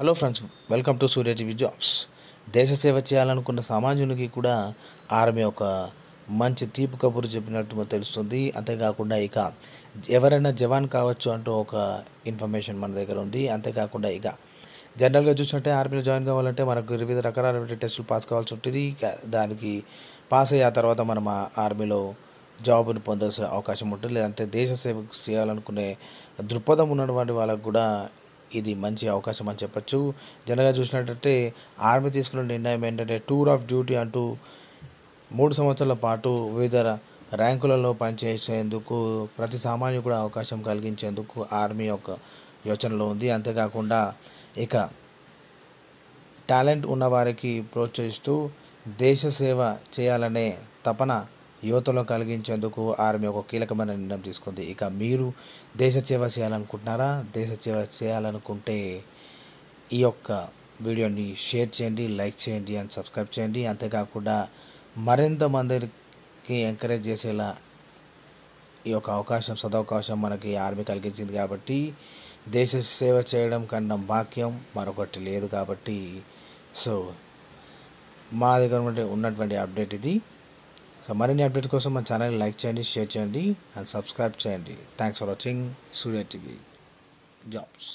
hello friends welcome to Surya TV jobs దేశ సేవ చేయాలనుకున్న సమాజానికి కూడా ఆర్మీ ఒక మంచి తీపి కబురు చెప్పినట్టు తెలుస్తుంది అంతేకాకుండా ఇక ఎవరైనా జవాన్ కావచ్చు అంటూ ఒక ఇన్ఫర్మేషన్ మన దగ్గర ఉంది అంతేకాకుండా ఇక జనరల్గా చూసినట్టే ఆర్మీలో జాయిన్ కావాలంటే మనకు వివిధ రకాల టెస్టులు పాస్ కావాల్సి ఉంటుంది దానికి పాస్ అయ్యే తర్వాత మనం ఆ ఆర్మీలో జాబ్ను పొందాల్సిన అవకాశం ఉంటుంది లేదంటే దేశ సేవ చేయాలనుకునే దృక్పథం ఉన్నటువంటి వాళ్ళకు కూడా ఇది మంచి అవకాశం అని చెప్పచ్చు జనరల్గా చూసినట్టయితే ఆర్మీ తీసుకున్న నిర్ణయం ఏంటంటే టూర్ ఆఫ్ డ్యూటీ అంటూ మూడు సంవత్సరాల పాటు వివిధ ర్యాంకులలో పనిచేసేందుకు ప్రతి సామాన్యు కూడా అవకాశం కలిగించేందుకు ఆర్మీ యొక్క యోచనలో ఉంది అంతేకాకుండా ఇక టాలెంట్ ఉన్నవారికి ప్రోత్సహిస్తూ దేశ సేవ చేయాలనే తపన యువతలో కలిగించేందుకు ఆర్మీ ఒక కీలకమైన నిర్ణయం తీసుకుంది ఇక మీరు దేశ సేవ చేయాలనుకుంటున్నారా దేశ సేవ చేయాలనుకుంటే ఈ యొక్క వీడియోని షేర్ చేయండి లైక్ చేయండి అండ్ సబ్స్క్రైబ్ చేయండి అంతేకాకుండా మరింత మందికి ఎంకరేజ్ చేసేలా ఈ యొక్క అవకాశం సదవకాశం మనకి ఆర్మీ కలిగించింది కాబట్టి దేశ సేవ చేయడం కన్నా బాక్యం మరొకటి లేదు కాబట్టి సో మా దగ్గర ఉన్నటువంటి అప్డేట్ ఇది సో మరిన్ని అప్డేట్ కోసం మా ఛానల్ని లైక్ చేయండి షేర్ చేయండి అండ్ సబ్స్క్రైబ్ చేయండి thanks for watching Surya TV jobs